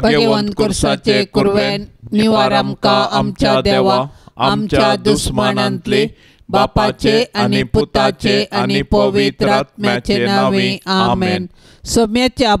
भगवंत कुर्साचे कुर्वेन का आमच्या देवा आमच्या दुश्मनांतले बापाचे आणि पुताचे आणि पवित्र आत्म्याचे नावे आमेन सौम्याच्या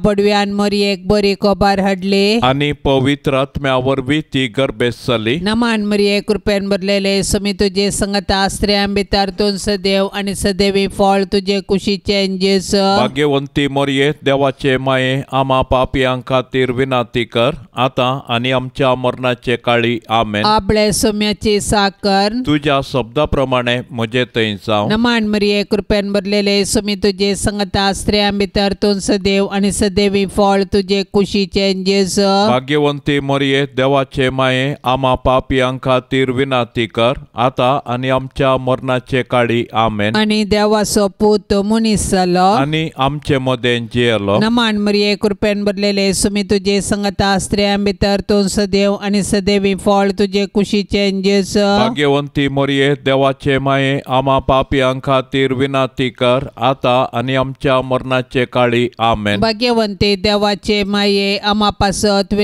मरी एक बरे कोबार हाडले आणि पवित्र आत्म्यावर ती गर्भेस जाली नमान मरी एक रुपयान भरलेले समी तुझे संगत आश्रयां भितर तूं सदैव आणि सदैवी फळ तुझे कुशीचे जेस भाग्यवंती मोरये देवाचे माये आमा पापियां खातीर विनंती कर आता आणि आमच्या मरणाचे काळी आमेन आपले सौम्याची साकर तुझ्या शब्दाप्रमाणे म्हजे थंय जावं नमान मरी एक रुपयान भरलेले समी तुझे संगत आश्रयां भितर तूं देव आणि सदैवी फळ तुझे कुशी चेंजेस भाग्यवंती मरिये देवाचे माये आम्हा पापियांक खातीर विनाती कर आता आणि आमच्या मरणाचे काळी आमेन आणि देवाचो पूत मुनीस आणि आमचे मदेन जेलो नमान मरिये कृपेन भरलेले सुमी तुझे संगता स्त्रियां भितर तो सदैव आणि सदैवी फळ तुझे खुशी चेंजेस भाग्यवंती मरिये देवाचे माये आम्हा पापियांक खातीर विनाती कर आता आणि आमच्या मरणाचे काळी आमेन भाग्यवंते देवाचे माये आमापासत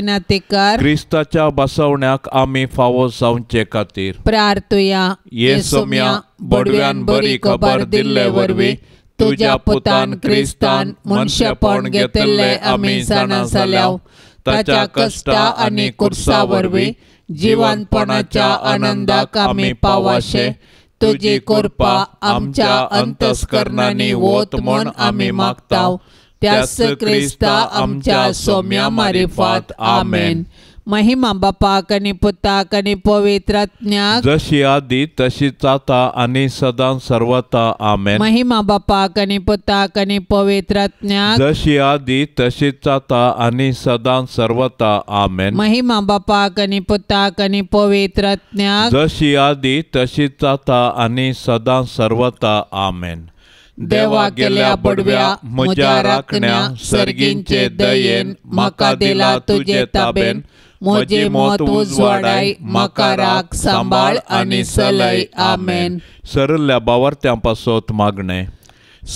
कर क्रिस्ताच्या बसवण्याक आमी फावो जावचे खातीर प्रार्थुया येसोम्या बडव्यान बरी खबर दिल्ले वरवी तुझ्या पुतान क्रिस्तान मनशेपण घेतले आमी जाणा जाल्याव ताच्या कष्टा आणि कुर्सा वरवीं जीवनपणाच्या आनंदाक आमी पावाशे तुजी कृपा आमच्या अंतस्करणांनी वोत म्हूण आमी मागताव त्यास क्रिस्ता आमच्या सौम्या मारिफात आमेन महिमा बापा कनी पुता कनी पवित्रात्म्या जशी आधी तशी चाता आणि सदा सर्वता आमेन महिमा बापा कनी पुता कनी पवित्रात्म्या जशी आधी तशी चाता आणि सदा सर्वता आमेन महिमा बापा कनी पुता कनी पवित्रात्म्या जशी आधी तशी चाता आणि सदा सर्वता आमेन देवा गेल्या बडव्या मजा राखण्या सर्गींचे दयेन मका दिला तुझे ताबेन मोजे मोत उजवाडाय मका राख सांबाळ आणि सलय आमेन सरल्या त्यांपासून मागणे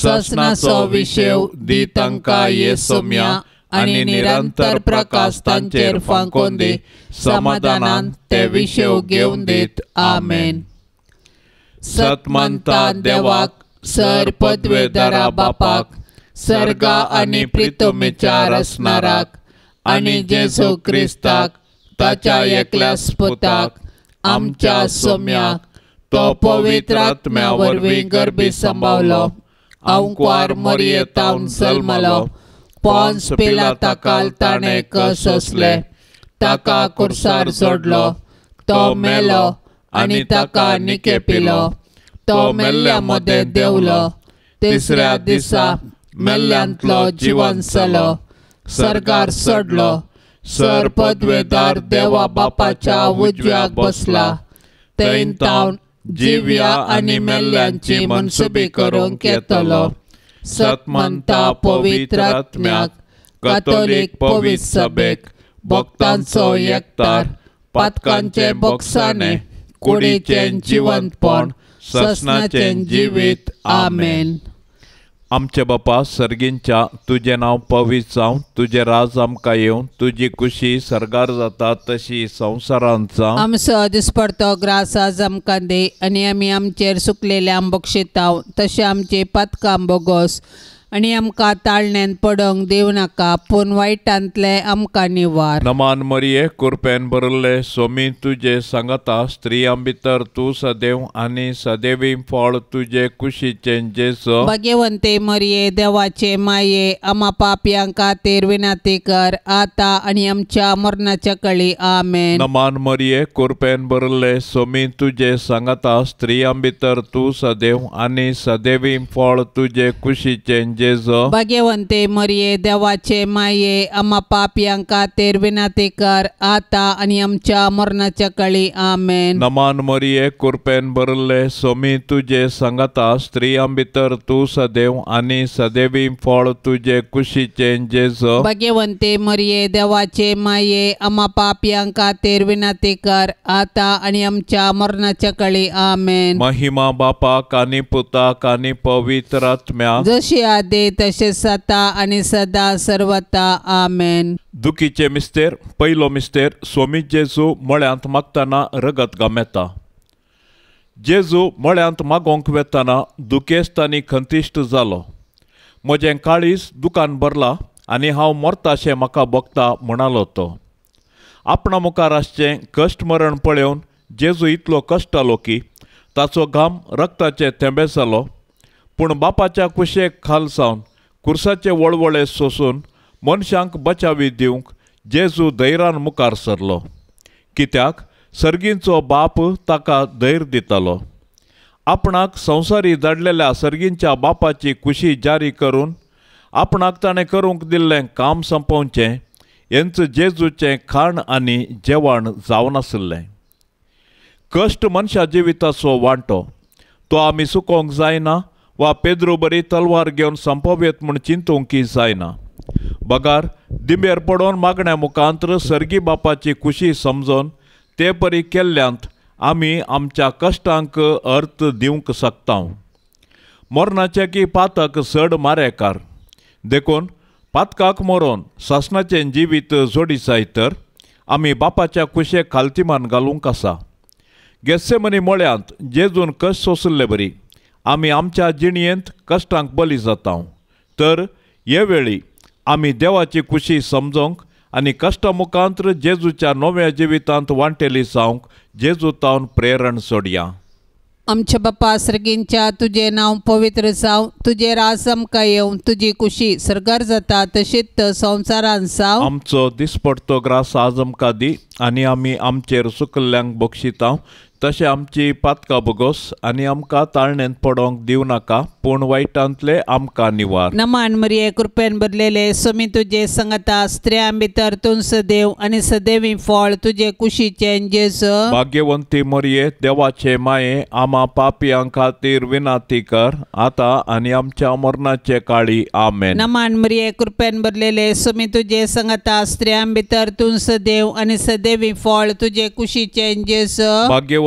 ससनाचो विशेव दी तांकां ये सोम्या आणि निरंतर प्रकाश तांचेर फांकोन दी समाधानान ते विषेव घेवन दीत आमेन सतमंता देवाक सर पदवे दरा बापाक सर्गा आणि चार असणाराक आणि सो क्रिस्ताक ताच्या एकल्या स्पुताक आमच्या सोम्याक तो पवित्र वरवी गर्भी सांबावलो अंकवार मरियेतावन सलमलो पॉन्स पिला ताका ताणे कस असले ताका कुर्सार सोडलो तो मेलो आणि ताका निके पिलो तो मेल्ल्यामध्ये देवलो तिसऱ्या दिसा मेल्ल्यांतलो जिवंतलो सरकार सडलो सर पदवेदार देवा बापाच्या उजव्याक बसला थंय तावन जिव्या आनी मेल्ल्यांची मनसुबी करून घेतलो सतमंता पवित्र आत्म्याक कतोलीक पवित सभेक भक्तांचो एकतार पातकांचे बोक्साने कुडीचे जिवंतपण ससनाचे जीवित, आमेन आमचे बापा सर्गींच्या तुझे नाव पवित जावं तुझे राज आमकां येवन तुजी खुशी सरगार जाता तशी संवसारांत जावं आमचो अदिस्पर्तो ग्रास आज आमकां दे आनी आमी आमचेर सुकलेले आंबो शेताव तशें आमचे पातकां बोगोस आणि आमका ताळण्यान पडंग देव नाका पूण वायटांतले आमका निवार नमान मरिये कुरपेन बरले सोमी तुजे सांगता स्त्रियां भितर तूं सदैव आनी सदैवी फळ तुजे कुशीचे जेस भाग्यवंते मरिये देवाचे माये आमा पापयां खातीर विनाती कर आता आणि आमच्या मरणाच्या कळी आमे नमान मरिये कुरपेन बरले सोमी तुजे सांगता स्त्रियां भितर तू सदैव आनी सदैवी फळ तुजे कुशीचे जेजो भगवंते मरिये देवाचे माये आम्हा पाप्यांका तेरविना ते कर आता आणि आमच्या मरणाच्या कळी आमेन नमान मरिये कुरपेन बरले सोमी तुझे सांगता स्त्री भितर तू सदैव आणि सदैवी फळ तुझे कुशीचे जेजो भगवंते मरिये देवाचे माये आम्हा पापयांका तेरविना ते कर आता आणि आमच्या मरणाच्या कळी आमेन महिमा बापा कानी पुता कानी पवित्र आत्म्या जशी दे तसे सता आणि सदा सर्वता आमेन दुखीचे मिस्तेर पहिलो मिस्तेर स्वामी जेजू मळ्यांत मागतना रगत घाम येता जेजू मळ्यांत मागोवंक वेतना दुखेस्त खंतिश्ट जालो म्हजें काळीज दुकान भरलां आनी हांव मरताशें म्हाका भोगता म्हणालो तो आपणा मुखार आसचें कश्ट मरण पळयोवन जेजू इतलो आलो की ताचो घाम रक्ताचे थेंबे जालो पूण बापाच्या कुशेक खाल सावन वळवळे सोसून मनशांक बचावी दिवंक जेजू धैरान मुखार सरलो कित्याक सर्गींचो बाप ताका धैर दितालो आपणाक संवसारी जडलेल्या सर्गींच्या बापाची खुशी जारी करून आपणाक ताणें करूंक दिल्लें काम संपोवचें हेंच जेजूचें खाण आनी जेवण जावनासलें कश्ट मनशा जिविताचो वांटो तो आमी सुकोवंक जायना वा पेद्रो बरी तलवार घेवन संपव येत म्हूण की जायना बगार दिमेर पडोन मागण्या मुखांतर सर्गी बापाची खुशी समजोन ते परी केल्ल्यांत आमी आमच्या कश्टांक अर्थ दिवंक शकता मोरणाचे की पातक सड मारेकार देखून पातकाक मोरोन सासनाचे जिवीत जोडी जाय तर आमी बापाच्या कुशेक खालतीमान घालूंक आसा गेस्से मनी मोळ्यांत जेजून कश सोसल्ले बरी आमी आमच्या जिणयेंत कश्टांक बली जाता तर हे वेळी आम्ही देवाची खुशी समजोंक आणि कष्ट मुखांत जेजूच्या नव्या जिवितांत वांटेली जावंक तावन प्रेरण सोडया आमच्या बाप्पा सर्गींच्या तुझे नाव पवित्र साव तुझे रास आमकां येवं तुझी खुशी सरगर जाता तशीत संवसारान साव आमचो दिसपडतो ग्रास आज आमकां दी आनी आमी आमचेर सुकल्ल्यांक बक्षिता तशें आमची पातका बोगोस आनी आमकां ताळणेंत पडोंक नाका पूण वायटांतले आमकां निवार नमान मरिये कृपेन बदलेले समी तुजे संगता स्त्रियां भितर तूं सदेव आनी सदेवी फळ तुजे कुशीचे जेस भाग्यवंती मरिये देवाचे माये आमा पापयां खातीर विनाती कर आता आनी आमच्या मरणाचे काळी आमेन नमान मरिये कृपेन बदलेले समी तुजे संगता स्त्रियां भितर तूं सदेव आनी सदेवी फळ तुजे कुशीचे जेस भाग्यवंती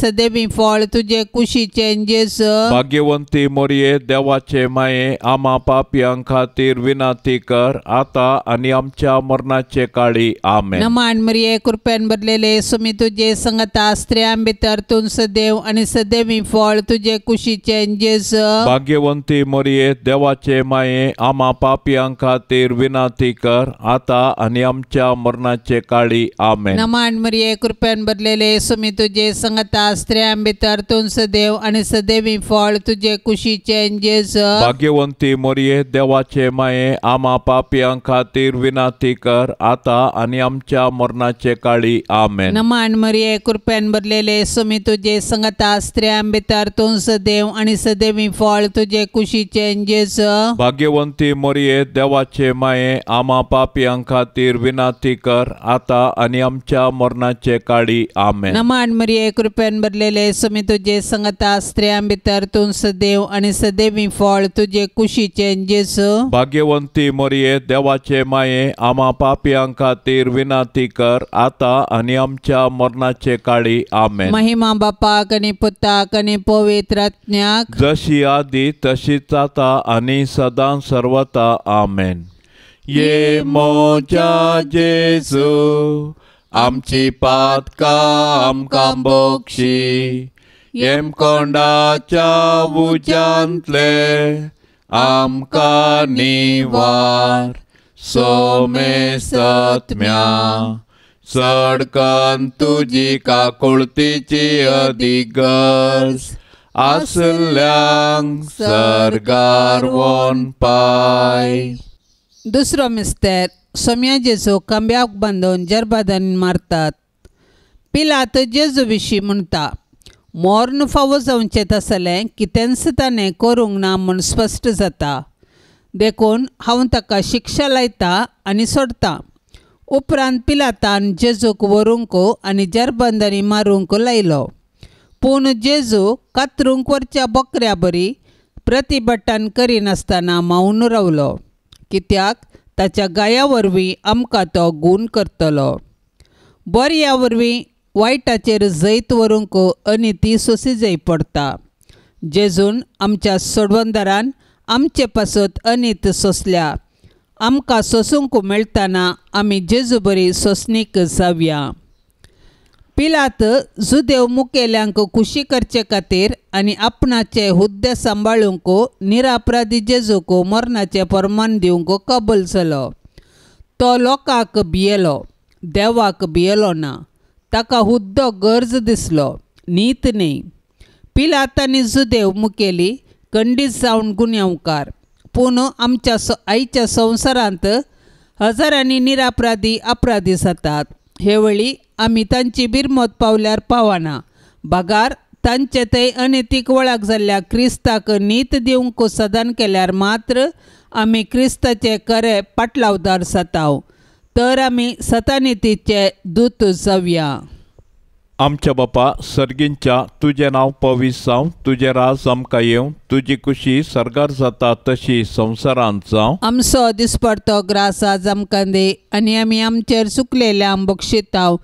सदे फळ तुझे कुशी चेंजेस भाग्यवंती मोरिये देवाचे माये आमा पापयां खातीर विनाती कर आता आणि आमच्या मरणाचे काळी आमे नमान मरिये कृपेन भरलेले सुमी तुझे संगता स्त्रियां भितर तुम सदैव आणि सदैव बिफोळ तुझे कुशी चेंजेस भाग्यवंती मोरिये देवाचे माये आमा पापियां खातीर विनाती कर आता आणि आमच्या मरणाचे काळी आमे नमान मरिये कृपेन बदलेले सुमी तुझे संगता शास्त्रे तुम सदैव आणि सदैवी फळ तुझे कुशीचे जेस भाग्यवंती मोरये देवाचे माये आमा पापियां खातीर विनाती कर आता आणि आमच्या मरणाचे काळी आमेन नमान मरिये कृपेन भरलेले सुमी तुझे संगता स्त्री तुम सदैव आणि सदैवी फळ तुझे कुशी जेस भाग्यवंती मोरये देवाचे माये आमा पापियां खातीर विनाती कर आता आणि आमच्या मरणाचे काळी आमे नमान मरिये कृपेन भरलेले समी तुझे संगता स्त्रियां भितर तू सदैव आणि सदैवी फळ तुझे कुशीचे जेसू भाग्यवंती मोरये देवाचे माये आम्हा पापयांक खातीर विनाती कर आता आणि आमच्या मरणाचे काळी आमेन महिमा बापाक आणि पुताक आणि पवित्रज्ञाक जशी आदी तशी जाता आणि सदां सर्वता आमेन ये मोचा जेसू आमची पातका काम बोक्षी एम हेमकोंडाच्या उज्यांतले आमकां निवार सोमे सत्म्या सडकन तुजी काकुळतीची अधिगज आसल्यांग सरगार वन पाय दुसरो मिस्तेर सोम्या जेजू कांब्याक बांदून जरबादांनी मारतात पिलात जेजू विशीं म्हणटा मोर्न फावो जावचें तसलें कितेंच ताणें करूंक ना म्हूण स्पश्ट जाता देखून हांव ताका शिक्षा लायता आनी सोडता उपरांत पिलातान जेजूक वरूंक आनी जरबंदनी मारूंक लायलो पूण जेजू कातरूंक वरच्या बकऱ्या बरी प्रतिभटान करिनासतना मावून रावलो कित्याक ताच्या गाया वरवीं आमकां तो गूण करतलो बऱ्या वरवीं वायटाचेर जैत व्हरूंक अनिती सोसी जाय पडटा जेजून आमच्या सोडवंदारान आमचे पासत अनित सोसल्या आमकां सोसूंक मेळटना आमी जेजू बरी सोसणीक जावया पिलात जुदेव मुकेल्यांक खुशी करचे खातीर आनी आपणाचे हुद्दे सांबाळूंक निरापराधी जेजूक मरणाचें परमान दिवंक कबल जालो तो लोकांक भियेलो देवाक भियेलो ना ताका हुद्दो गरज दिसलो नीत न्ही पिलात आनी जुदेव मुकेली खंडीत जावन गुन्यांवकार पूण आमच्या आईच्या संवसारांत हजारांनी निरापराधी अपराधी जातात हे वेळी आम्ही तांची बिरमत पावल्यार पावना बगार तांचे थंय अनैतीक वळख जाल्ल्या क्रिस्ताक नीत दिवंक सदन केल्यार मात्र आमी क्रिस्ताचे खरे पाटलावदार सताव तर आमी सतानितीचे दूत जावया आमच्या बापा सर्गींच्या तुझे नाव पवीस जावं तुजें राज आमकां येवं तुजी कुशी सरगार जाता तशी संवसारांत जावं आमचो दिसपडतो ग्रास आज आमकां दे आनी आमी आमचेर चुकलेल्या बक्षिताव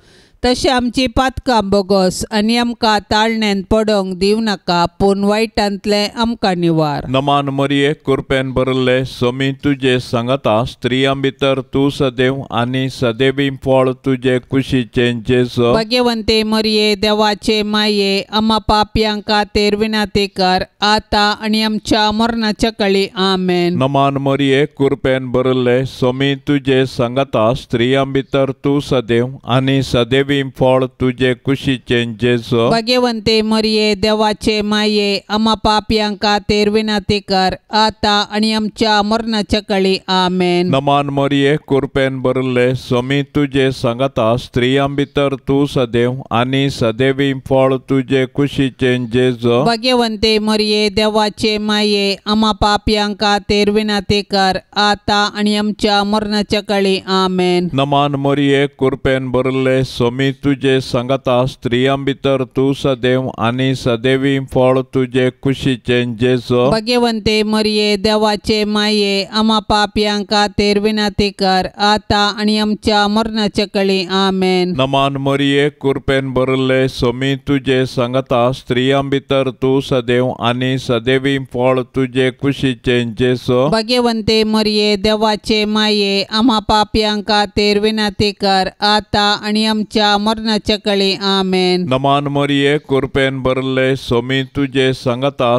तशें आमची पातकां बोगोस आनी आमकां ताळणेन पडोंक दिव नाका पूण वायटांतले आमकां निवार नमान मरिये कुरपेन बरले समी तुजे सांगता स्त्रियां भितर तूं सदैव आनी सदैवी फळ तुजे कुशीचे जेस भाग्यवंते मरये देवाचे माये आमा पाप्यां खातीर विनाती कर आतां आनी आमच्या मरणाच्या कळी आमेन नमान मरिये कुरपेन बरले समी तुजे सांगता स्त्रियां भितर तूं सदैव आनी सदैवी फळ तुझे खुशी चेंजेस भगवंते मरिये देवाचे माये अमा पापयांका तेरविना ते कर आता आणि आमच्या मरणाच्या कळी आमेन नमान मरिये कुरपेन बरले स्वामी तुझे सांगता स्त्रियां भितर तू सदैव आणि सदैवी फळ तुझे खुशी चेंजेस भगवंते मरिये देवाचे माये अमा पापयांका तेरविना ते कर आता आणि आमच्या मरणाच्या कळी आमेन नमान मरिये कुरपेन बरले स्वामी मी तुझे सांगता स्त्रियां भितर तू सदैव आणि सदैवी फळ तुझे खुशीचे जेसो भगवंते मरिये देवाचे माये आम्हा पापयांका तेरविना कर आता आणि आमच्या मरणाचे कळी आमेन नमान मरिये कृपेन भरले सोमी तुझे सांगता स्त्रियां भितर तू सदैव आणि सदैवी फळ तुझे खुशीचे जेसो भगवंते मरिये देवाचे माये आम्हा पापयांका तेरविना कर आता आणि आमच्या मरणाचे कळी आमेन नमान मरिये कुरपेन भरले सोमी तुझे सांगता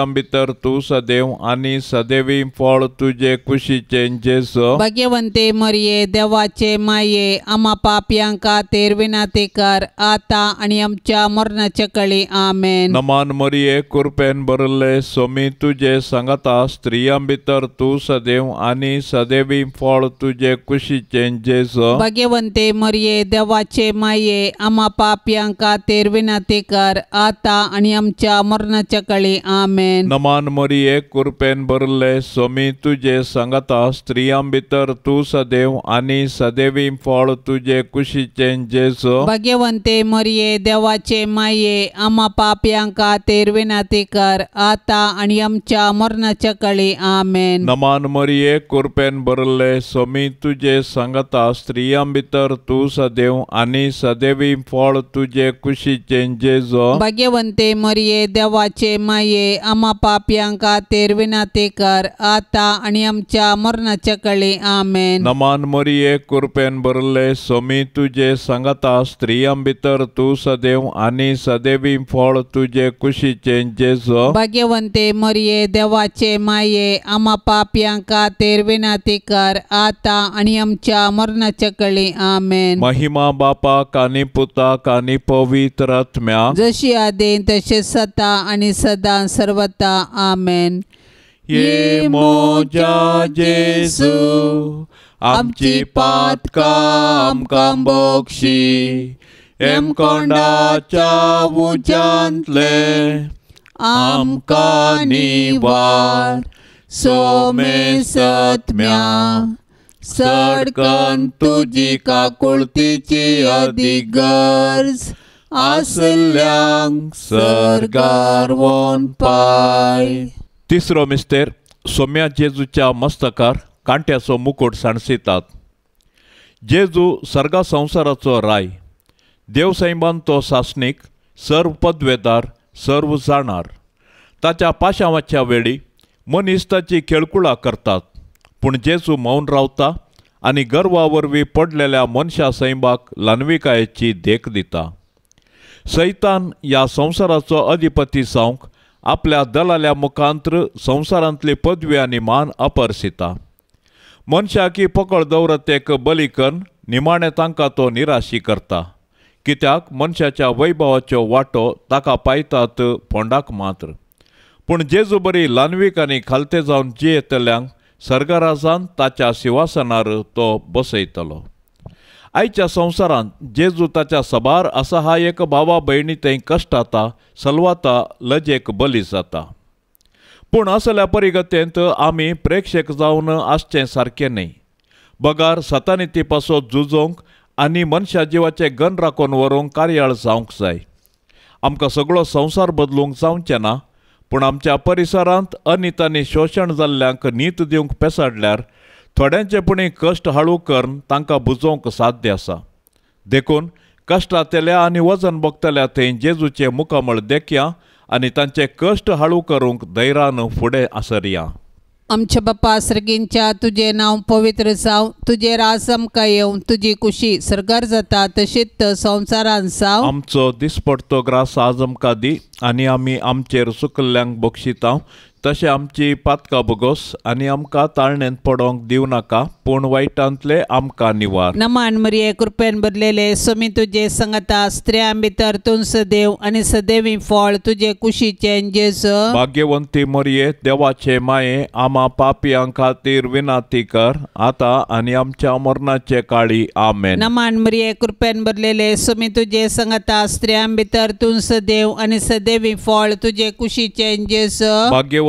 अंबितर तू सदैव आणि सदैवी फळ तुझे खुशी जेस भगवंते मरिये देवाचे माये आम्हा पापयांका तेरविना ते कर आता आणि आमच्या मरणाच्या कळी आमेन नमान मरिये कुरपेन भरले सोमी तुझे सांगता अंबितर तू सदैव आणि सदैवी फळ तुझे खुशी जेस भगवंते मरिये देवाचे माये आमा पापयांका तेरविना कर आता आणि आमच्या मरणाच्या कळी आमेन नमान मरिये कुरपेन भरले स्वामी तुझे सांगता स्त्रियां भितर तू सदैव आणि सदैवी फळ तुझे कुशीचे जेस भगवंते मरिये देवाचे माये आमा पापयांका तेरविना कर आता आणि आमच्या मरणाच्या कळी आमेन नमान मरिये कुरपेन भरले स्वामी तुझे सांगता स्त्रियां भितर तू सदैव आणि आणि सदैवी फळ तुझे कुशीचे जेजो भाग्यवंते मरिये देवाचे माये आम्हा पाप्यांका तेरविना ते कर आता आणि आमच्या मरणाच्या कळे आमेन नमान मरिये कृपेन भरले सोमी तुझे सांगता स्त्रियां भितर तू सदैव आणि सदैवी फळ तुझे कुशीचे जेजो भाग्यवंते मरिये देवाचे माये आम्हा पापयांका तेरविना ते कर आता आणि आमच्या मरणाच्या कळे आमेन महिमा बापा पापा कानी पुता कानी पवित्रात्म्या जशी आदेन तसे सता आणि सदा सर्वता आमेन ये मोजा जेसू आमची काम आमकां बोक्षी कोंडाच्या उजांतले आमका निवार सोमे सत्म्या सडकन तुझी काकुळतीची अधिक गरज आसल्यांक सरकार वन पाय तिसरो मिस्तेर सोम्या जेजूच्या मस्तकार कांट्याचो मुकुट साणसितात जेजू सर्गा संसाराचो राय देवसैमान तो सासनीक सर्व पदवेदार सर्व जाणार ताच्या पाशावाच्या वेळी मनीस खेळकुळा करतात पण जेसू मौन रावता आणि गर्वावरवीं पडलेल्या मनशा सैमाक लानविकायेची देख दिता सैतान या संवसाराचो अधिपती सांक आपल्या दलाल्या मुखांत्र संवसारांतली पदवी आणि मान अपरसिता मनशाकी पकड दवरत बली बलिकन निमाणें तांका तो निराशी करता कित्याक मनशाच्या वैभवाचो वाटो ताका पायतात फोंडाक मात्र पण जेजू बरी लानवीक आणि खालते जावन जियेतल्यांक सर्गराजान ताच्या शिवासनार तो बसयतलो आयच्या संवसारांत जेजू ताच्या सबार असा हा एक भावा भयणी थंय कश्ट जाता सलवाता लजेक बली जाता पूण असल्या परिगतेंत आमी प्रेक्षक जावन आसचें सारकें न्हय बगार सतानिती पासो झुजोंक आनी मनशा जिवाचें गन राखून व्हरूंक कार्याळ जावंक जाय आमकां सगळो संवसार बदलूंक जावचें ना पूण आमच्या परिसरांत अनितांनी शोशण जाल्ल्यांक न्हीद दिवंक पेसाडल्यार थोड्यांचे पुणे कश्ट हाळू करन तांकां बुजोवंक साध्य आसा देखून कश्टातेल्या आनी वजन भोगतल्या थंय जेजूचे मुकामळ देखया आनी तांचे कश्ट हाळू करूंक धैरान फुडें आसरया आमच्या बाप्पा सर्गींच्या तुझे नाव पवित्र साव तुझे रासम कायव तुझी खुशी सरगार जाता तशीच संवसारान साव आमचो दिसपडतो ग्रास आजमका दी आनी आमी आमचेर सुकल्ल्यांक बक्षिता तशें आमची पातका बोगोस आनी आमकां ताळणेंत पडोंक नाका पूण वायटांतले आमकां निवार नमान मरिये कृपेन बदलेले समी तुजे संगता स्त्रियां भितर तूं सदेव आनी सदेवी फळ तुजे कुशीचे जेस भाग्यवंती मरिये देवाचे माये आमा पापयां खातीर विनाती कर आतां आनी आमच्या मरणाचे काळी आमेन नमान मरिये कृपेन बदलेले समी तुजे संगता स्त्रियां भितर तूं सदेव आनी सदेवी फळ तुजे कुशीचे जेस भाग्यवंत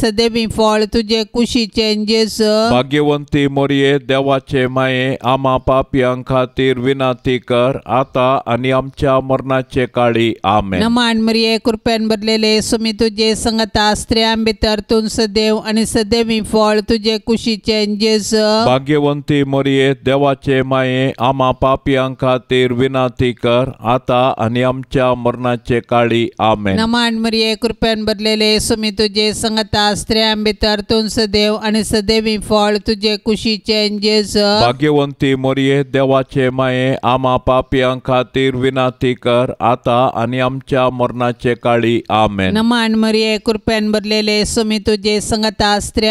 सदैवी फळ तुझे कुशी चेंजेस भाग्यवंती मोरिये देवाचे माये आमा पापियां खातीर विनाती कर आता आणि आमच्या मरणाचे काळी आमे नमान मरिये कृपेन भरलेले सुमी तुझे संगता स्त्रिया भितर तुम सदैव आणि सदैवी फळ तुझे कुशी चेंजेस भाग्यवंती मोरिये देवाचे माये आमा पापियां खातीर विनाती कर आता आणि आमच्या मरणाचे काळी आमे नमान मरिये कृपेन बदलेले सुमी तुझे संगता शास्त्रे तुम सदैव आणि सदैवी फळ तुझे कुशीचे जेस भाग्यवंती मोरये देवाचे माये आमा पापियां खातीर विनाती कर आता आणि आमच्या मरणाचे काळी आमेन नमान मरिये कृपेन भरलेले सुमी तुझे संगता स्त्री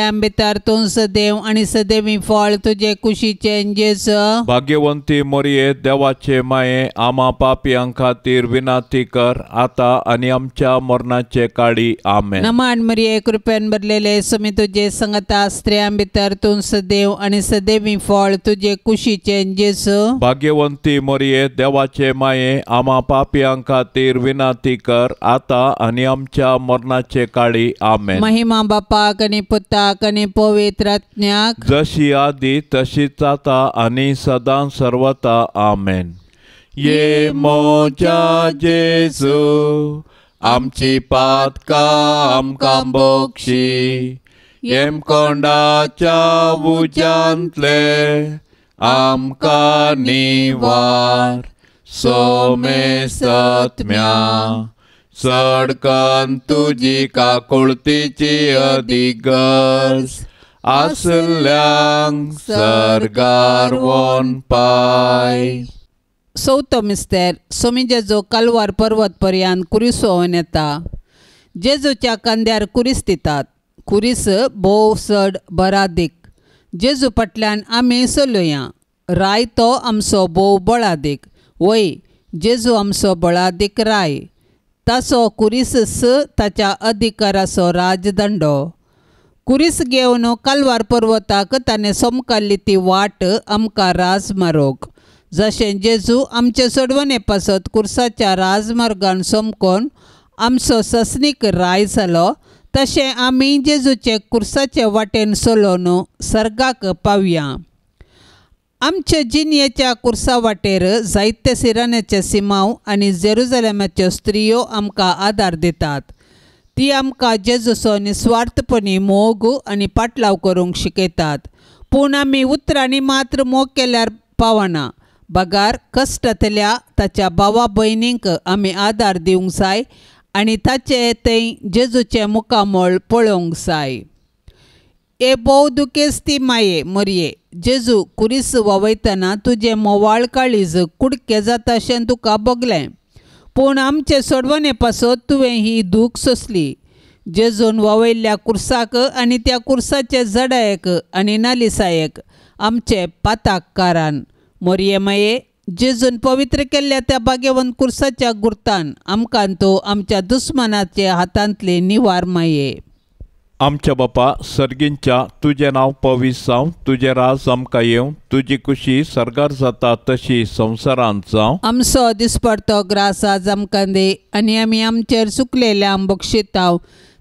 तुम सदैव आणि सदैवी फळ तुझे कुशी जेस भाग्यवंती मोरये देवाचे माये आमा पापियां खातीर विनाती कर आता आणि आमच्या मरणाचे काळी आमे नमान मरिये कृपेन भरलेले सुमी तुझे संगता स्त्रियां भितर तू सदैव आणि सदैवी फळ तुझे कुशीचे जेसू भाग्यवंती मोरये देवाचे माये आमा पापयांक खातीर विनाती कर आता आणि आमच्या मरणाचे काळी आमेन महिमा बापाक आणि पुताक आणि पवित्रज्ञाक जशी आदी तशी जाता आणि सदां सर्वता आमेन ये मोचा जेसू आमची पातका आमकां बोक्षी हेमकोंडाच्या उज्यांतले आमकां निवार सोमे सत्म्या सडकन तुजी काकुळतीची अधिगस आसल्यांक सरगार one pi सौतमिस्तेर Somi Jeju Kalwar पर्वत पर्यंत कुरीस व्होवन येता जेजूच्या कांद्यार कुरीस दितात कुरीस भोव चड बरादीक जेजू फाटल्यान आम्ही चलुया राय तो आमचो भोव बळादीक वय जेजू आमचो बळादीक राय ताचो स ताच्या अधिकाराचो राजदंडो कुरीस घेवन कालवार पर्वताक ताणें सोमकाल्ली ती वाट आमकां राज मारोक जशें जेजू आमचे सोडवणे येपासत कुर्साच्या राजमार्गान सोमकोन आमचो ससनीक राय जालो तशें आमी जेजूचे कुर्साचे वाटेन सोलोनो सर्गाक पावया आमच्या जिनयेच्या कुर्सा वाटेर जायते सिराण्याचे सिमाव आनी जेरुजलेमाच्यो स्त्रियो आमकां आदार दितात ती आमकां जेजूचो निस्वार्थपणी मोग आनी पाटलाव करूंक शिकयतात पूण आमी उतरांनी मात्र मोग केल्यार पावना बगार कश्टांतल्या ताच्या भावा भयणींक आमी आदार दिवंक जाय आनी ताचे ते जेजूचें मुकामळ पळोवंक जाय ए भोव दुखेस्ती माये मरये जेजू कुरीस वावयतना तुजें मोवाळ काळीज कुडके जाता अशें तुका बोगले पूण आमचे सोडवणे पासत तुवें ही दूख सोंसली जेजून वावयल्ल्या कुर्साक आनी त्या कुर्साचे जडायक आनी नालिसायेक आमचे कारण मोरयेमये जेजून पवित्र केल्ल्या त्या बागेवन कुर्साच्या गुर्तान आमकां तो आमच्या दुस्मानाचे हातांतले निवार माये आमच्या बापा सर्गींच्या तुझे नाव पवीस जावं तुझे राज आमकां येवं तुजी कुशी सरगार जाता तशी संवसारांत जावं आमचो दिसपडतो ग्रास आज आमकां दे आनी आमी आमचेर सुकलेल्या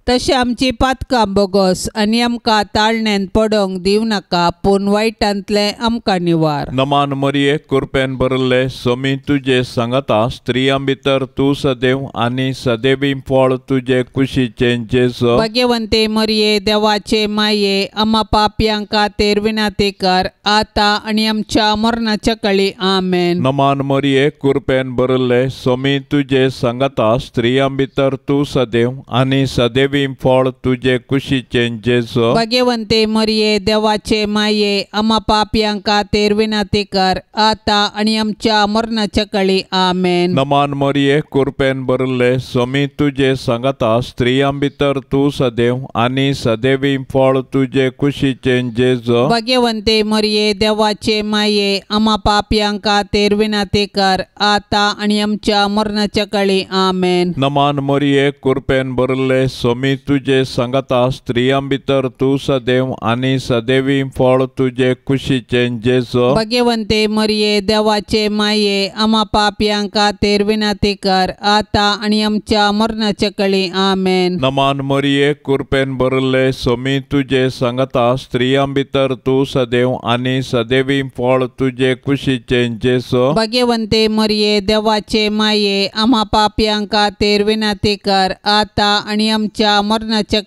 तशी आमची पातकां बोगोस आनी आमकां ताळण्यान पडोंक दिव नाका पूण वायटांतले आमकां निवार नमान मरिये कुरपेन भरले समी तुजे सांगता स्त्रियां भितर तूं सदैव आनी सदैवी फळ तुजे कुशीचे जेस भाग्यवंते मरिये देवाचे माये आमा पापयांक खातीर विनाती कर आता आणि आमच्या मरणाच्या कळी आमेन नमान मरिये कुरपेन भरले समी तुजे सांगता स्त्रियां भितर तूं सदैव आनी सदैवी फळ तुझे खुशी चेंजेस भगवंते मरिये देवाचे माये अमा पाप्यांका तेरविना ते कर आता आणि आमच्या मरणाच्या कळी आमेन नमान मरिये कुरपेन भरले स्वामी तुझे सांगता स्त्रियां भितर तू सदैव आणि सदैवी फळ तुझे खुशी चेंजेस भगवंते मरिये देवाचे माये अमा पापयांका तेरविना ते कर आता आणि आमच्या मरणाच्या कळी आमेन नमान मरिये कुरपेन भरले स्वामी मी तुझे संगता स्त्रियां भीतर तू सदैव आणि सदैवी फळ तुझे खुशीचे जेसो भगवंते मरिये देवाचे माये आमा पापयांका तेरविना कर आता आणि आमच्या मरणाचे कळी आमेन नमान मरिये कुरपेन भरले सोमी तुझे संगता स्त्रिया भीतर तू सदैव आणि सदैवी फळ तुझे खुशीचे जेसो भगवंते मरिये देवाचे माये आमा पापयांका तेरविना कर आता आणि आमच्या अमरणाच्या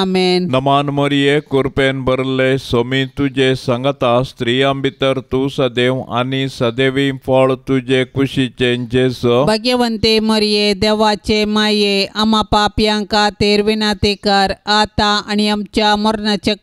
आमेन नमान मरिये कुर्पेन भरले सोमी तुझे सांगता स्त्रियांभितर तू सदैव आणि सदैवी फळ तुझे कुशीचे जेस भाग्यवंते मरिये देवाचे माये अमा पापयांका तेरविना ते कर आता आणि आमच्या मरणाच्या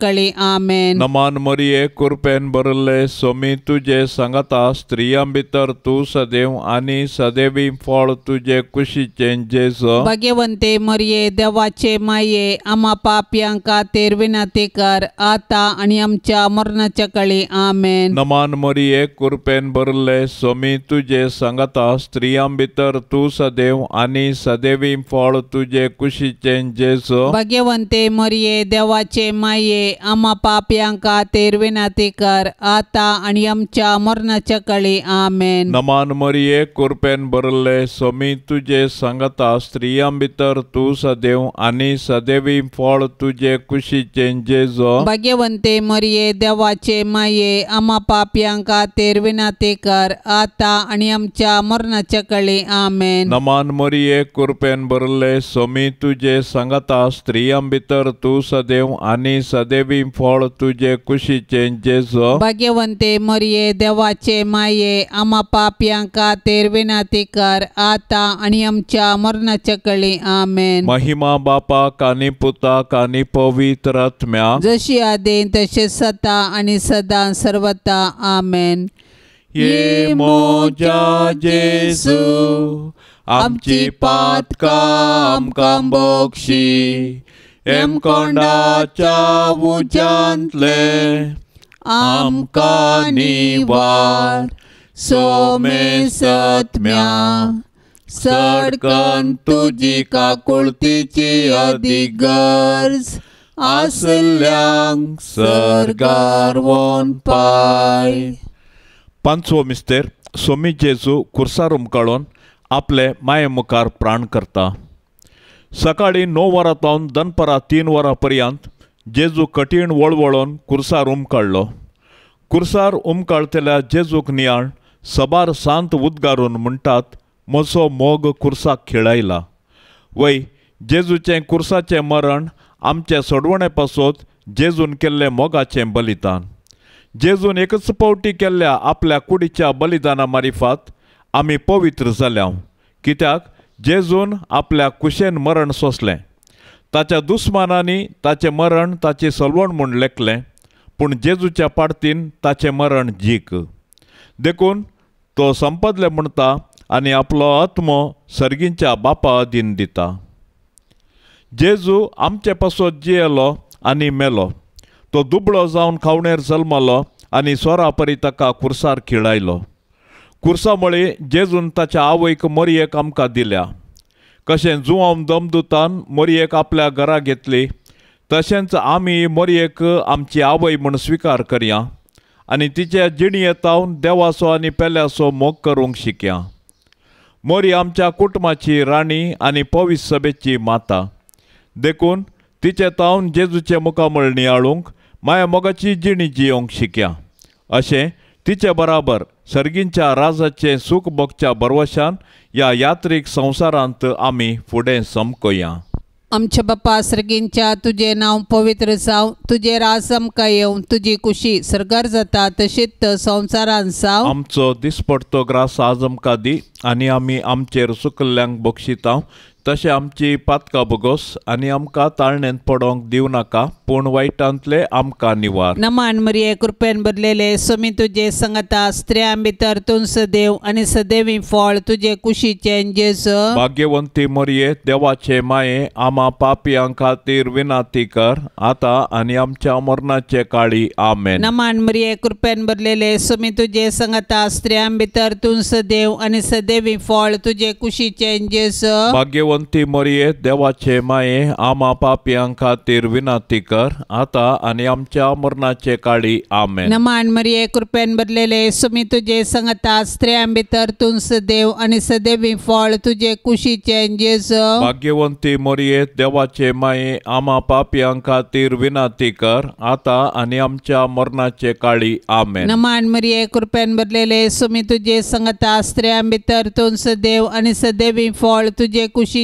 आमेन नमान मरिये कुर्पेन भरले सोमी तुझे सांगता स्त्रियांभितर तू सदैव आणि सदैवी फळ तुझे कुशीचे जेस भाग्यवंते मरिये देवाचे माये आमापा पाप्यांका तेरविना तेकार आता आणि आमच्या मरणाच्या कळे आमेन नमान एक कुरपेन भरले स्वामी तुझे सांगता भितर तू सदैव आणि सदैवी फळ तुझे कुशीचे जेस भाग्यवंते मरिये देवाचे माये आमा पाप्यांका तेरविना कर आता आणि आमच्या मरणाच्या कळी आमेन नमान एक कुरपेन भरले स्वामी तुझे सांगता भितर तू सदैव आणि आणि सदैवी फळ तुझे खुशी चेंजेजो भाग्यवंते मरिये देवाचे माये आम्हा पाप्यांका तेरविना ते कर आता आणि आमच्या मरणाच्या कळे आमेन नमान मरिये कृपेन भरले सोमी तुझे सांगता स्त्रियां भितर तू सदैव आणि सदैवी फळ तुझे चेंजे जो भाग्यवंते मरिये देवाचे माये आम्हा पापयांका तेरविना ते कर आता आणि आमच्या मरणाच्या कळे आमेन महिमा बाप कानी पुता कानी पवित्रात्म्या जशी आदे तसे सता आणि सदा सर्वता आमेन ये मोजा जेसू आमची पातका आमकां बोक्षी कोंडाच्या उजांतले आमका निवार सोमे सत्म्या सडकन तुझी काकुळतीची अधिक गरज पाय पांचवो मिस्तेर सोमी जेजू खुर्सार उमकाळोन आपले माये मुखार प्राण करता सकाळी णव वरां पावन दनपरां तीन वरां पर्यंत जेजू कठीण वळवळोन खुर्सार कुर्सार खुर्सार उमकाळतल्या जेजूक नियाळ सबार सांत उद्गारून म्हणटात मसो मोग कुर्साक खेळायला वय जेजूचें कुर्साचें मरण आमचे सोडवणे पासत जेजून केल्लें मोगाचें बलिदान जेजून एकच पावटी केल्ल्या आपल्या कुडीच्या बलिदाना मारिफात आमी पवित्र झाल्या कित्याक जेजून आपल्या कुशेन मरण सोसले ताच्या दुस्मानांनी ताचें मरण ताची सलवण म्हूण लेखलें पूण जेजूच्या पाडतीन ताचें मरण जीक देखून तो संपदले म्हणता आणि आपलो आत्मो सर्गींच्या बापा दीन दिता जेजू आमचे पासो जियेलो आणि मेलो तो दुबळो जाऊन खावणेर जल्मलो आणि स्वरा परी ताका खुर्सार खिळायलो खुर्सामुळे जेजून ताच्या आवयक मोरयेक आमकां दिल्या कशें जुवांव दमदुतान मोरयेक आपल्या घरा घेतली तशेंच आमी मोरयेक आमची आवय म्हूण स्विकार करया आणि तिचे जिणयेतावन देवासो आनी पेल्यासो मोग करूंक शिकया मोरी आमच्या कुटुंबाची राणी आणि पवित सभेची माता देखून तिचे तावन जेजूचे मुखामळ नियाळूंक माया मोगाची जिणी जियोंक शिक्या असे तिचे बराबर सर्गींच्या राजाचे सुख भोगच्या बरवशान या यात्रिक संसारांत आम्ही फुडें समकोया आमच्या बाप्पा सर्गींच्या तुझे नाव पवित्र जाव तुझे रासम आमकां येवं तुजी कुशी सरगार जाता तशीत संवसारान साव आमचो दिसपट्टो ग्रास आज आमकां दी आनी आमी आमचेर सुकल्ल्यांक बक्षिता तशें आमची पातकां बोगोस आनी आमकां ताळणेंत पडोंक नाका पूण वायटांतले आमकां निवार नमान मरिये कृपेन बदलेले समी तुजे संगता स्त्रियां भितर तूं सदैव आनी सदैवी फळ तुजे कुशीचे जेस भाग्यवंती मरिये देवाचे माये आमा पापयां खातीर विनाती कर आतां आनी आमच्या मरणाचे काळी आमे नमान मरिये कृपेन बदलेले समी तुजे संगता स्त्रियां भितर तूं सदेव आनी सदैवी फळ तुजे कुशीचे जेस भाग्यवंत भगवंती मरिये देवाचे माये आमा पापियांका खातीर विनाती कर आता आणि आमच्या मरणाचे काळी आमे नमान मरिये कृपेन बदलेले सुमी तुझे संगता स्त्रियां भितर तुंस देव आणि सदेवी फळ तुझे कुशीचे जेस भाग्यवंती मरिये देवाचे माये आमा पापियांका तीर विनाती कर आता आणि आमच्या मरणाचे काळी आमे नमान मरिये कृपेन भरलेले सुमी तुझे संगता स्त्रियां भितर तुंस देव आणि सदेवी फळ तुझे कुशी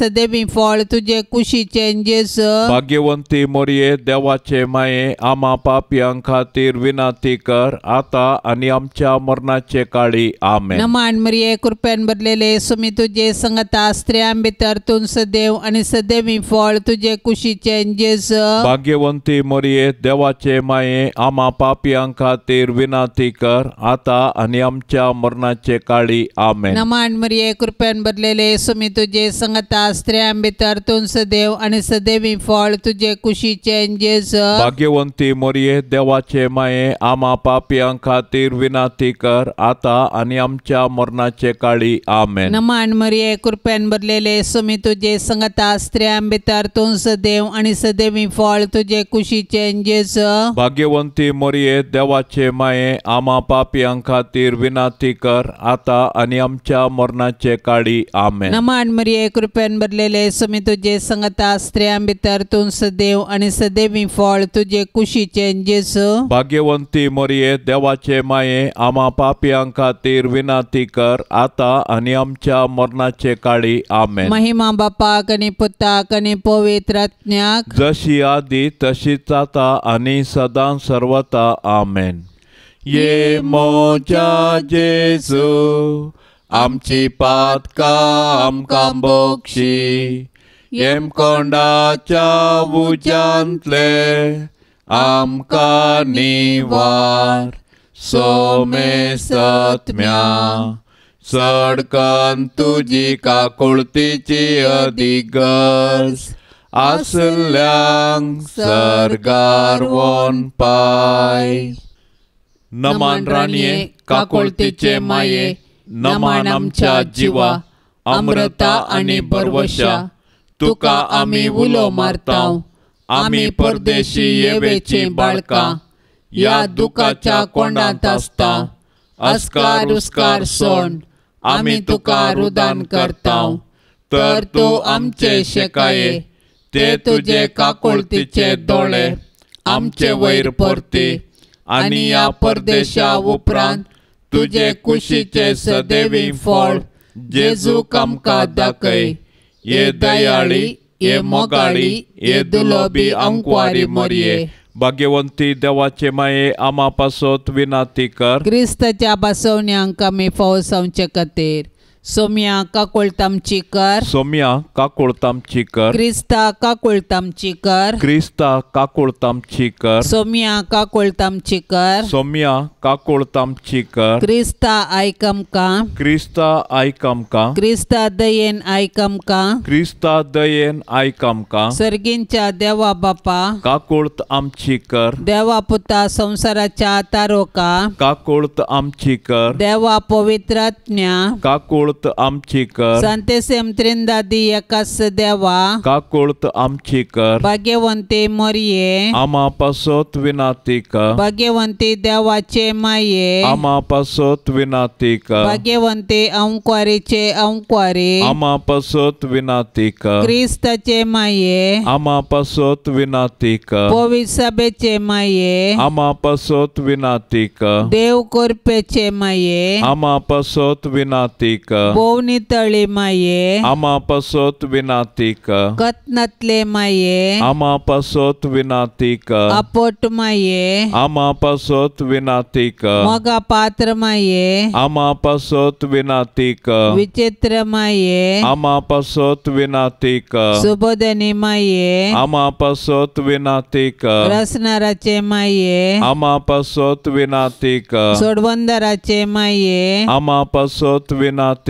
सदेबी फळ तुझे कुशी चेंजेस भाग्यवंती मोरिये देवाचे माये आमा पापियां खातीर विनंती कर आता आणि आमच्या मरणाचे काळी आमे नमान मरिये कृपेन भरलेले सुमी तुझे संगता स्त्रियां भीतर तुम सदैव आणि सदैवी फळ तुझे कुशी चेंजेस भाग्यवंती मोरिये देवाचे माये आमा पापियां खातीर विनाती कर आता आणि आमच्या मरणाचे काळी आमे नमान मरिये कृपेन भरलेले सुमी तुझे संगता शास्त्रे आंबेतर तुन सदैव आणि सदैवी फळ तुझे कुशीचे जेस भाग्यवंती मोरये देवाचे माये आमा पापियां खातीर विनाती कर आता आणि आमच्या मरणाचे काळी आमेन नमान मरिये कृपेन भरलेले सुमी तुझे संगत स्त्री आंबेतर तुन सदैव आणि सदैवी फळ तुझे कुशीचे जेस भाग्यवंती मोरये देवाचे माये आमा पापियां खातीर विनाती कर आता आणि आमच्या मरणाचे काळी आमेन नमान मरिये कृपेन बदलेले सुमी तुझे संगता स्त्रियां भितर तू सदैव आणि सदैव फळ तुझे कुशीचे जेसू भाग्यवंती मोरये देवाचे माये आम्हा पापियां खातीर विनाती कर आता आणि आमच्या मरणाचे काळी आमे महिमा बापाक आणि पुताक आणि पवित्र जशी आदी तशीच आता आणि सदां सर्वता आमेन ये मोचा जेसू आमची पातका आमकां बोक्षी हेमकोंडाच्या उजांतले आमका निवार सोमे सत्म्या सडकां तुझी काकुळतीची अधिगस आसल्यांग सरगार वन पाय नमान राणये काकुळतीचे माये नमानामच्या जीवा अमृता आणि बर्वशा तुका आम्ही उलो मारताव आम्ही परदेशी येवेचे बाळका या दुकाच्या कोंडांत आसता अस्कार उस्कार सोन, आम्ही तुका रुदान करताव तर तू आमचे शेकाये ते तुझे काकोळतीचे दोळे आमचे वैर परते आणि या परदेशा उपरांत तुझे कुशीचे सदैवी फळ जेजू कमका दाखय ये दयाळी ये मोगाळी ये दुलोबी अंकवारी मरिये, भाग्यवंती देवाचे माये आमा पासोत विनाती कर क्रिस्ताच्या बसवण्यांक मी फावसांचे खातीर सोम्या चिकर सोम्या चिकर क्रिस्ता चिकर क्रिस्ता चिकर सोम्या चिकर सोम्या चिकर क्रिस्ता का क्रिस्ता का क्रिस्ता दयेन का क्रिस्ता दयेन का सर्गींच्या देवा बापा काकोळत आमचीकर देवा पुता संसाराच्या तारोका काकोळत आमचीकर देवा पवित्रात्म्या काकोळ काकोळत आमचे कर संतेसेम त्रिंदादी एकास देवा काकोळत आमचे कर भाग्यवंते मरिये आमा पासोत विनाती कर भाग्यवंते देवाचे माये आमा पासोत विनाती कर भाग्यवंते अंकवारीचे अंक्वारी आमा पासोत विनाती क्रिस्ताचे माये आमा पासोत विनाती कर सभेचे माये आमा पासोत विनाती कर देव कोरपेचे माये आमा विनाती Bovnitali maye. Ama pasot vinatika. Katnatle maye. Ama pasot vinatika. Apot maye. Ama pasot vinatika. Maga patra maye. Ama pasot vinatika. Vichitra maye. Ama pasot vinatika. Subodhani maye. Ama pasot vinatika. Rasna rache maye. Ama pasot vinatika. Sodvanda rache maye. Ama pasot vinatika.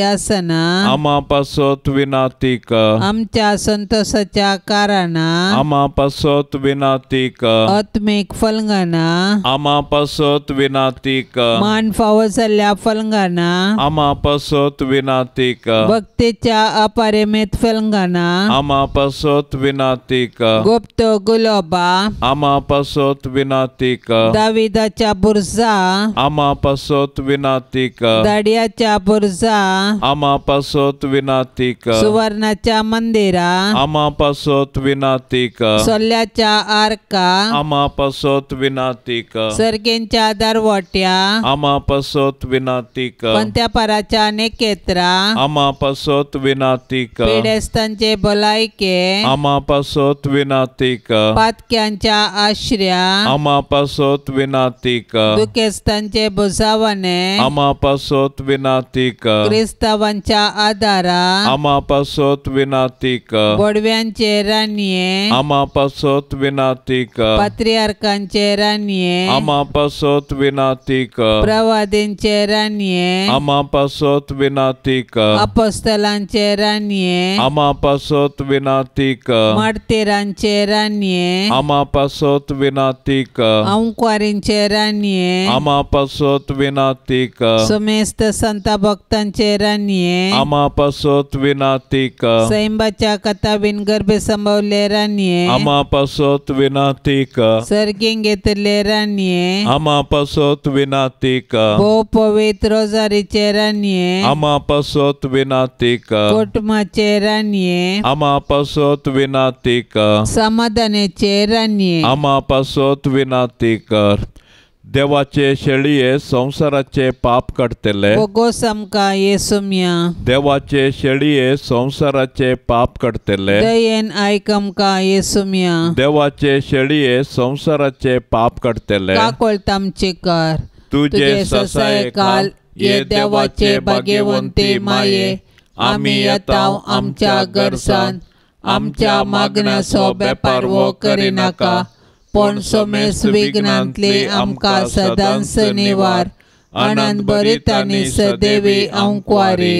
प्रियासना आमापासोत विनातीक आमच्या संतोषाच्या कारणा आमापासोत विनातीक आत्मिक फलंगाना आमापासोत विनातीक मान फावो जाल्ल्या फलंगना विनातीक भक्तेच्या अपरिमित फलंगना अमापसोत विनातीक गुप्त गुलाबा आमापासोत विनातीक दाविदाच्या बुरजा आमापासोत विनातीक दाडियाच्या बुरजा अमापसोत विनातीक सुवर्णाचा मंदिरा अमापसोत विनातीक सोल्याचा आरका अमापसोत विनातीक सरगेंचा दरवट्या अमापसोत विनातीक पंत्या पराचा नेकेत्रा अमापसोत विनातीक पीडेस्तंचे बोलाईके अमापसोत विनातीक पातक्यांचा आश्रया अमापसोत विनातीक दुखेस्तंचे बुझावने अमापसोत विनातीक क्रिस्त क्रिस्तावांच्या आदारान आमापासत विनातीक बोडव्यांचे रानये आमापासत विनातीक पात्रियार्कांचे रानये आमापासत विनाती प्रवादेंचे रानये आमापासत विनातीक अपस्तलांचे रानये आमापासत विनातीक माडतेरांचे रानये आमापासत विनातीक अंकारींचे रानये आमापासत विनातीक समेस्त संत भक्तांचे रानये lerannie ama pasot vinatika saimbacha kata vin garbe sambhav lerannie ama pasot vinatika sargengete lerannie ama pasot vinatika bo pavitro zari cherannie ama pasot vinatika kotma cherannie ama pasot vinatika samadane cherannie ama pasot vinatika देवाचे शेळये संसाराचे पाप काडटले बोगोस येसुम्या देवाचे शेळये संसाराचे पाप काडटले दयन आयक आमकां येसुम्या देवाचे शेळये संसाराचे पाप करतले काकोल तामचे कर तुझे ससाय काल ये देवाचे भाग्यवंते माये आम्ही येताव आमच्या गरसान आमच्या मागण्या सो बेपार वो पण सोमेस विघ्नांतले आमकां सदांस नेवार आनंद बरीत सदेवी सदैवी अंकवारी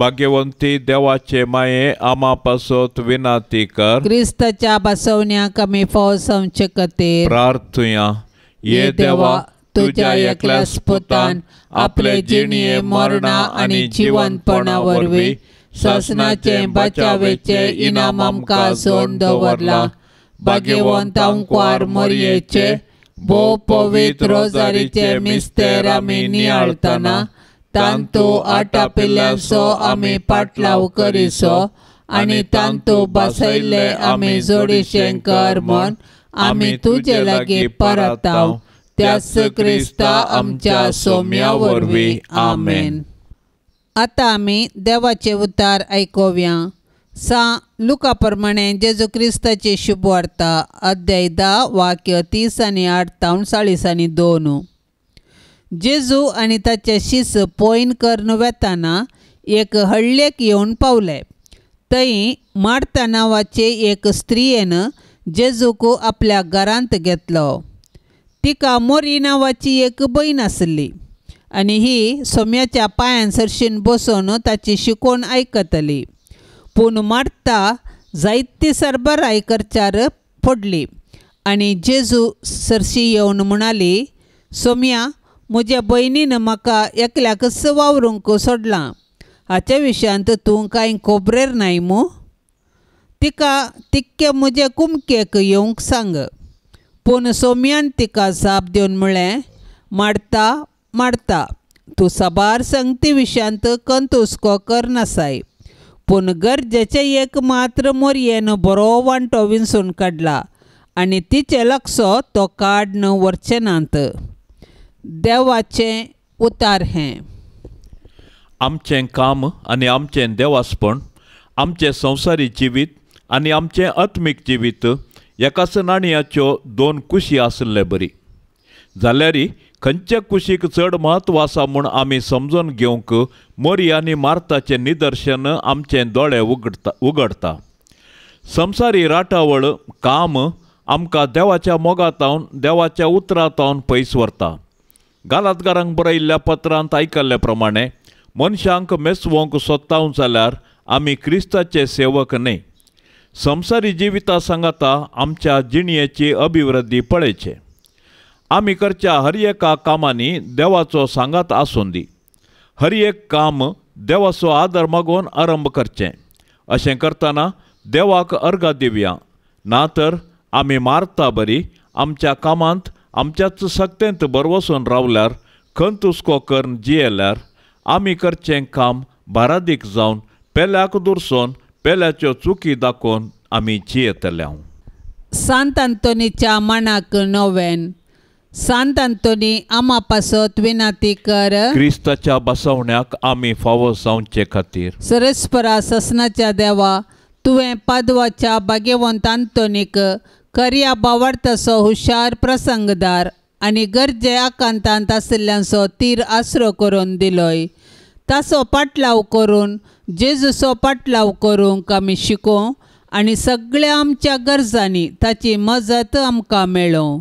भाग्यवंती देवाचे माये आमा पासोत विनाती कर क्रिस्तच्या बसवण्या कमी फाव संचे प्रार्थुया ये देवा तुझ्या एकल्या स्पुतान आपले जिणये मरणा आनी जिवनपणा वरवीं ससनाचे बचावेचे इनाम आमकां सोन दवरला Bhagavanta un cuarmorieche, bo povitro zarite mistera mini altana, tanto atapilaso ami patlau cariso, आणि तांतू बसैले आम्ही जोडी शंकर म्हण आम्ही तुझे लागी परताव त्यास क्रिस्ता आमच्या सोम्यावरवी आमेन आता आम्ही देवाचे उतार ऐकूया सा लुका प्रमाणे जेजू क्रिस्ताची शुभवार्ता अध्याय दहा वाक्य तीस आणि आठ तावन चाळीस दोन जेजू आणि ताचे शिस पोईन करन वेताना एक हळ्ळेक येऊन पावले तई मारता नांवाचे एक स्त्रियेन जेजूक आपल्या घरांत घेतलो तिका मोरी नांवाची एक बहीण आसली आणि ही सोम्याच्या पायांसरशीन बसून ताची शिकवण ऐकतली पूण मारता जायते सरबार आयकरचार फोडले आणि जेजू सरशी येऊन म्हणाली सोम्या म्हज्या भयणीन म्हाका एकल्याकच वावरूंक सोडलां हाच्या विशयांत तूं कांय खोबरेर नाय मु तिका तिक्के म्हजे कुमकेक येवंक सांग पूण सोम्यान तिका साप दिवन म्हळें मारता मारता तूं साबार संगती विशयांत कंत हुस्को करनासाय पूण गरजेचें एक मात्र मोरयेन बरो वांटो विंसून काढला आणि तिचे लक्ष तो काड न नांत नात उतार हे आमचे काम आणि आमचे देवासपण आमचें संवसारी जिवीत आणि आमचें आत्मीक जिवीत एकाच नाणयाच्यो दोन कुशी आसले बरी जाल्यारी खंच्या कुशीक चड महत्व आसा म्हूण आमी समजून घेवंक मोरी आनी मार्ताचे निदर्शन आमचे दोळे उगडता उगडता संसारी राटावळ काम आमकां देवाच्या मोगातावन देवाच्या उतरातावन पयस व्हरता गालातकारांक बरयल्ल्या पत्रांत आयकल्ले प्रमाणे मनशांक मेसवंक सोदतावन जाल्यार आमी क्रिस्ताचे सेवक न्हय संसारी जिविता सांगाता आमच्या जिणयेची अभिवृद्धी पळयचे आमी करच्या हर एका कामांनी देवाचो सांगात आसून दी हर एक काम देवाचो आदर मागोवन आरंभ करचे अशें करतना देवाक अर्गा दिव्या ना तर आमी मारता बरी आमच्या कामांत आमच्याच सक्तेंत वसून रावल्यार खंत हुस्को करून जियेल्यार आमी करचें काम बारादीक जावन पेल्याक दुरसोन पेल्याच्यो चुकी दाखोवन आमी जियेतल्या सांत आंतोनीच्या मनाक नव्यान सांत अंतोनी आमा पासत कर क्रिस्ताच्या बसवण्याक आमी फावो जावचे खातीर सरस्परा ससनाच्या देवा तुवें पादवाच्या बागेवंत आंतोनीक करिया बावार्थाचो हुशार प्रसंगदार आनी गरजे आकांतांत आशिल्ल्यांचो तीर आसरो करून दिलोय तासो पाटलाव करून जेजूचो पाटलाव करूंक आमी शिको आणि सगळ्या आमच्या गरजांनी ताची मजत आमकां मेळों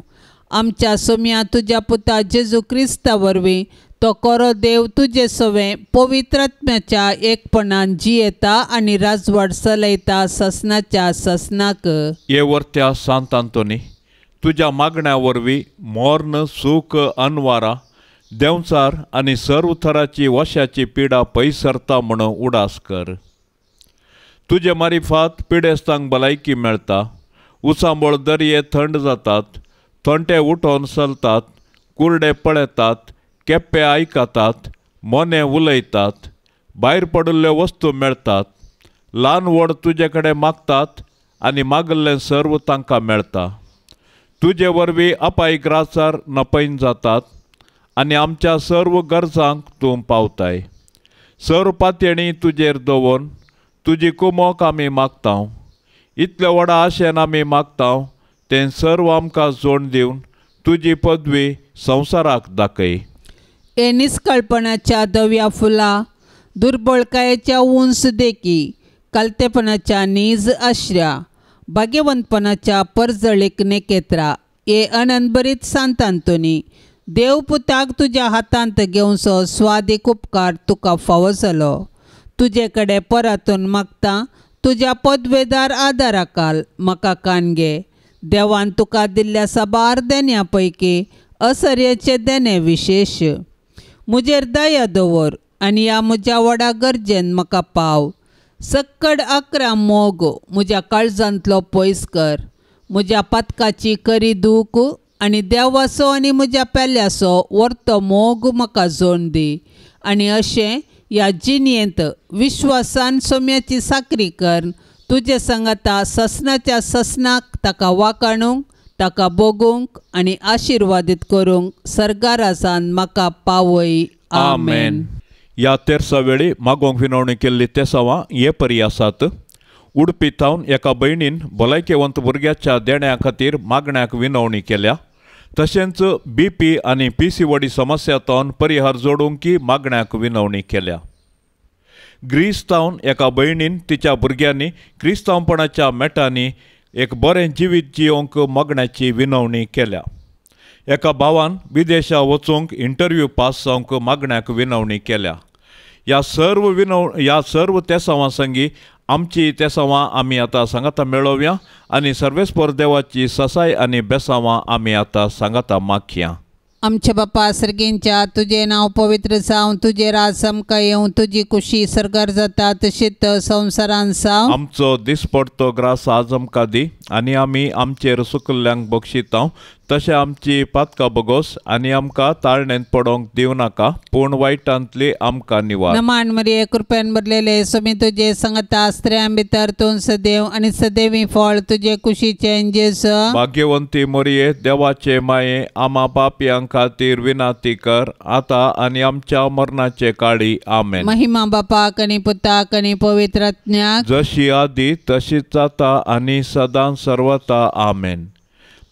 आमच्या सोम्या तुझ्या पुता जेजू क्रिस्ता वरवीं तो कोरो देव तुजे सवें पवित्रात्म्याच्या एकपणान जियेता आणि राजवाड चलयता ससनाच्या ससनाक ये सांत आंतोनी तुझ्या मागण्या वरवीं मोर्न सुख अनवारा देवसार आणि सर्व थराची वशाची पिडा पैसरता म्हणून उडास कर तुझे मारिफात पिडेस्तांक भलायकी मेळटा उसांबळ दर्ये थंड जातात थोंटे उठोन चलतात कुरडे पळतात केपे आयकतात मोने उलयतात भायर पडिल्ल्यो वस्तू मेळतात ल्हान व्हड तुजे कडेन मागतात आनी मागिल्लें सर्व तांकां मेळटा तुजे वरवीं अपाय ग्रासार नपैन जातात आनी आमच्या सर्व गरजांक तूं पावताय सर्व पातयणी तुजेर दवरून तुजी कुमोक आमी मागतांव इतले व्हडा आशेन आमी मागतांव ते सर्व आमकां जोड देऊन तुजी पदवी संसाराक दाखय ए कल्पनाच्या दव्या फुला दुर्बळकायेच्या उंच देखी कलतेपणाच्या नीज आश्र्या भाग्यवंतपणाच्या परजळेकने केत्रा ए अननबरीत सांतांतोनी देव देवपुताक तुझ्या हातांत घेवचो स्वादीक उपकार तुका फावो जालो तुजे कडेन परतून मागता तुज्या पदवेदार आदाराकाल म्हाका कान घे देवान तुका दिल्ल्या साबार देण्या पैकी देणे विशेष मुजेर दया दवर आनी या म्हज्या वडा गरजेन म्हाका पाव सक्कड अकरा मोग म्हज्या काळजांतलो पयस कर म्हज्या पातकाची करी दूक आनी देवाचो आनी म्हज्या पेल्याचो वर्तो मोग म्हाका जोण दी आनी अशें ह्या जिणयेंत विश्वासान सोम्याची साकरी कर तुजे संगता ससनाच्या ससनाक ताका वाकाणूंक ताका बोगूंक आनी आशिर्वादीत करूंक सरकार म्हाका पावय आमेन ह्या तेरसा वेळी मागोवंक विनवणी केल्ली तेसावां हे परी आसात थावन एका भयणीन भलायकेवंत भुरग्याच्या देण्या खातीर मागण्याक विनवणी केल्या तशेंच बी पी आनी पी सी वडी समस्या थावन परिहार की मागण्याक विनवणी केल्या ग्रीस एका भयणीन तिच्या भुरग्यांनी क्रिस्तांवपणाच्या मेटांनी एक बरें जिवीत जिवंक मागण्याची विनवणी केल्या एका भावान विदेशा वचूंक इंटरव्यू पास जावंक मागण्याक विनवणी केल्या ह्या सर्व विनव ह्या सर्व तेसावां संगी आमची तेसावां आमी आतां सांगाता मेळोवया आनी सर्वेस्पर देवाची ससाय आनी बेसावां आमी आतां सांगाता माखया आमच्या बाप्पा सर्गींच्या तुझे नाव पवित्र साव तुझे रासम समका तुझी खुशी सरगर जाता तशीत संवसारान साव आमचो दिसपडतो ग्रास आज आमकां दी आनी आमी आमचेर सुकल्ल्यांक तशें आमची पातका बगोस आनी आमकां ताळणेन पडोंक दिव नाका पूण वायटांतली आमकां निवार नमाण मरे कृपेन भरलेले समी तुजे संगता आस्त्र्या भितर तूं सदैव आनी सदैवी फळ तुजे कुशी जेस भाग्यवंती मोरये देवाचे माये आमा बापयां खातीर विनाती कर आता आनी आमच्या मरणाचे काळी आमे महिमा बापाक आनी पुताक आनी पवित्रज्ञाक जशी आदी तशीच जाता आनी सदां सर्वता आमेन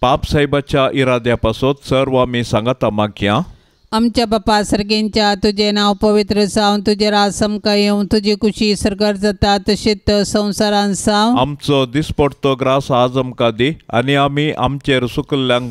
पापसाहेबाच्या इराद्यापासून सर्व मी सांगता मागया आमच्या बापा सर्गेंच्या तुझे नाव पवित्र सावन तुझे रासम समका येवन तुझी खुशी सरगर जाता तशी संवसारान साव आमचो दिसपडतो ग्रास आज आमकां दी आनी आमी आमचेर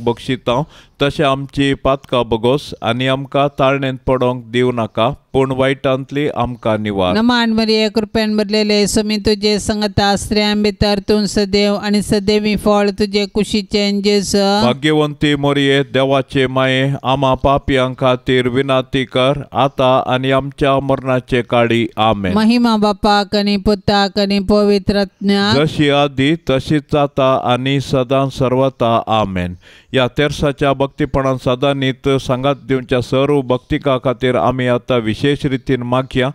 बक्षिता तशें आमची पातका बगोस आनी आमकां ताळणेंत पडोंक दिवं नाका पूण वायटांतली आमकां निवार नमान मरिये कृपेन भरलेले समी तुजे संगत आश्रयां भितर तूं सदैव आनी सदैवी फळ तुजे कुशीचे जेस भाग्यवंती मोरये देवाचे माये आमा पापियां खातीर विनाती कर आता आनी आमच्या मरणाचे काळी आमे महिमा बापाक आनी पुताक आनी पवित्र जशी आदी तशीच जाता आनी सदां सर्वता आमेन या तेरसाच्या भक्तीपणान सदानीत सांगात दिवच्या सर्व भक्तिका खातीर आम्ही आता विशेष रितीन मागया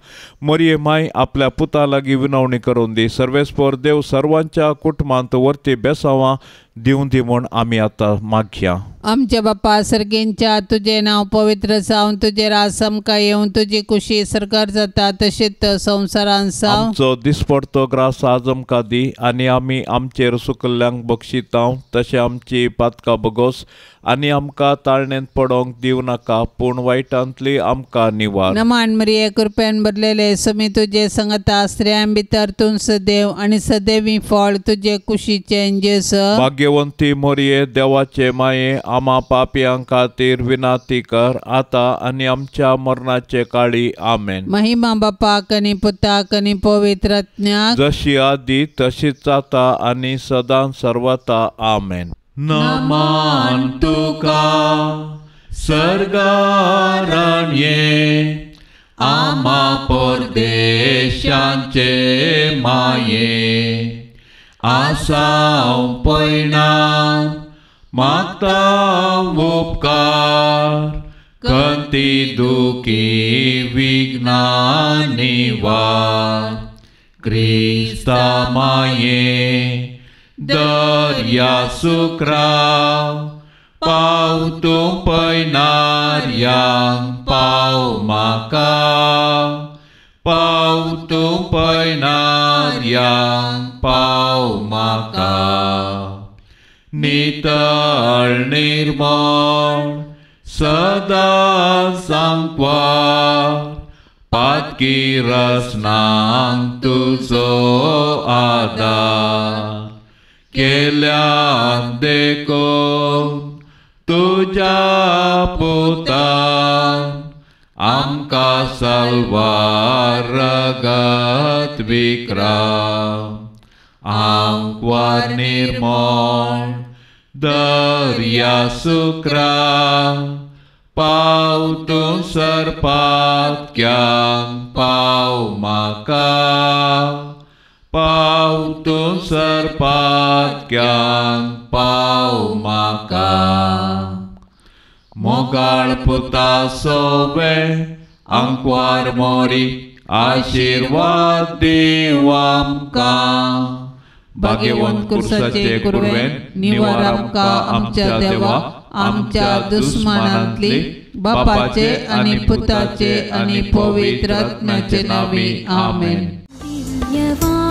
मरी माय आपल्या पुता लागी विनवणी करून दी सर्वेस्पर देव सर्वांच्या कुटुंबांत वरती बेसावा देऊन दे म्हणून आम्ही आता घ्या आमच्या बाप्पा सर्गेंच्या तुझे नाव पवित्र सावन तुझे रासम का येऊन तुझी खुशी सरकार जाता तशेत संवसारान साव आमचो दिसपडतो ग्रास आज का दी आनी आमी आमचेर सुकल्ल्यांक बक्षिता तसे आमची पातका बगोस आनी आमकां ताळणेंत पडोंक दिव नाका पूण वायटांतली आमकां निवार नमान मरिये कृपेन भरलेले समी तुजे संगत आश्रया भितर तूं सदैव आनी सदैवी फळ तुजे कुशीचे जेस भाग्यवंती मोरये देवाचे माये आमा पापयां खातीर विनाती कर आता आनी आमच्या मरणाचे काळी आमेन महिमा बापाक आनी पुताक आनी पवित्रज्ञा जशी आदी तशीच जाता आनी सदां सर्वता आमेन नमान्तुका तुका सर्गारण्ये आमा माये आसाव पैणा माता उपकार कती दुखी विज्ञानी वा क्रिस्ता माये द Yasukra Pau tumpai naryang pau maka Pau tumpai naryang pau maka Nita nirmal sada sangkwar Patkiras nang tuso ada kelam deko tuja putan angka salwaragat bikra angkwa nirmon darya sukra pautung serpat kyang pau Pau tu serpat kian pau maka Mogar puta sobe angkuar mori आशीर्वाद देवामका भाग्यवन कुर्साचे कुर्वे निवार आमका आमच्या देवा आमच्या दुस्मानांतली बापाचे आणि पुताचे आणि पवित्र रत्नाचे नावे आमेन